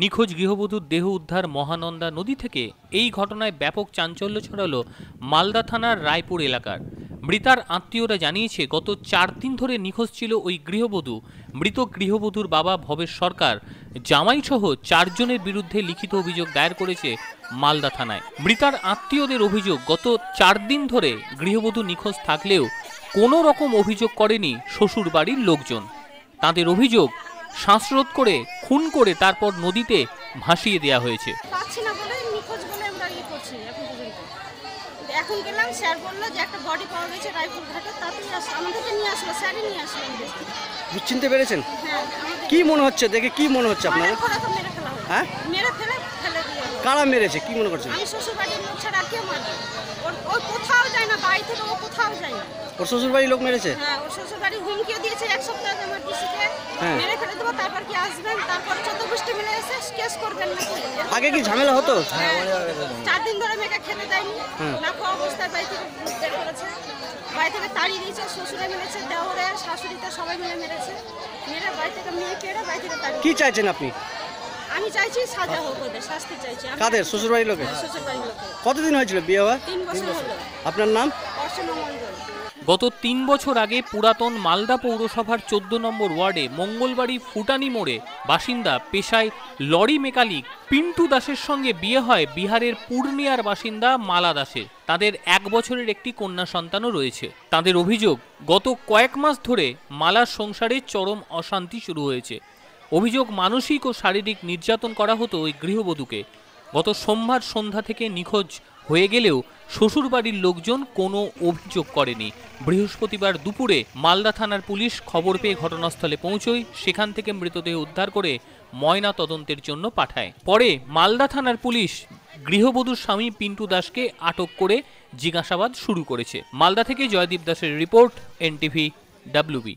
নিখোঁজ গৃহবধূর দেহ উদ্ধার মহানন্দা নদী থেকে এই ঘটনায় ব্যাপক চাঞ্চল্য ছড়াল মালদা থানার রায়পুর এলাকার মৃতার আত্মীয়রা জানিয়েছে গত চার দিন ধরে নিখোঁজ ছিল ওই গৃহবধূ মৃত গৃহবধূর বাবা ভবেশ সরকার জামাইসহ চারজনের বিরুদ্ধে লিখিত অভিযোগ দায়ের করেছে মালদা থানায় মৃতার আত্মীয়দের অভিযোগ গত চার দিন ধরে গৃহবধূ নিখোঁজ থাকলেও কোনো রকম অভিযোগ করেনি শ্বশুর বাড়ির লোকজন তাদের অভিযোগ শ্বাসরোধ করে খুন করে তারপর নদীতে ভাসিয়ে দেয়া হয়েছে ইয়ে এখন চিনতে পেরেছেন হ্যাঁ, কি মনে হচ্ছে দেখে কি মনে হচ্ছে আপনার হ্যাঁ? কারা মেরেছে কি মনে করছেন লোক ওর শ্বশুর বাড়ির লোক মেরেছে হ্যাঁ ওর শ্বশুর বাড়ি হুমকিও দিয়েছে এক সপ্তাহ আমার পিসিকে হ্যাঁ। মেরে ফেলে তারপর কি আসবেন তারপর চোদ্দ গোষ্ঠী মিলে এসে কেস করবেন আগে কি ঝামেলা হতো হ্যাঁ, চার দিন ধরে মেয়েকে খেতে দেয়নি না অবস্থায় বাড়ি থেকে বের করেছে বাড়ি থেকে তাড়িয়ে দিয়েছে শ্বশুরে মেরেছে দেওরে শাশুড়িতে সবাই মিলে মেরেছে বাড়ি থেকে মেয়ে কেড়ে বাড়ি থেকে তাড়িয়ে কি চাইছেন আপনি আমি চাইছি কতদিন হয়েছিল বিয়ে হওয়া আপনার নাম অর্চনা গত তিন বছর আগে পুরাতন মালদা পৌরসভার চোদ্দ নম্বর ওয়ার্ডে মঙ্গলবাড়ি ফুটানি মোড়ে বাসিন্দা পেশায় লরি মেকানিক পিন্টু দাসের সঙ্গে বিয়ে হয় বিহারের পূর্ণিয়ার বাসিন্দা মালা দাসের তাদের এক বছরের একটি কন্যা সন্তানও রয়েছে তাদের অভিযোগ গত কয়েক মাস ধরে মালার সংসারে চরম অশান্তি শুরু হয়েছে অভিযোগ মানসিক ও শারীরিক নির্যাতন করা হতো ওই গৃহবধূকে গত সোমবার সন্ধ্যা থেকে নিখোঁজ হয়ে গেলেও শ্বশুরবাড়ির লোকজন কোনো অভিযোগ করেনি বৃহস্পতিবার দুপুরে মালদা থানার পুলিশ খবর পেয়ে ঘটনাস্থলে পৌঁছয় সেখান থেকে মৃতদেহ উদ্ধার করে ময়না তদন্তের জন্য পাঠায় পরে মালদা থানার পুলিশ গৃহবধূর স্বামী পিন্টু দাসকে আটক করে জিজ্ঞাসাবাদ শুরু করেছে মালদা থেকে জয়দীপ দাসের রিপোর্ট এনটিভি ডাব্লিউবি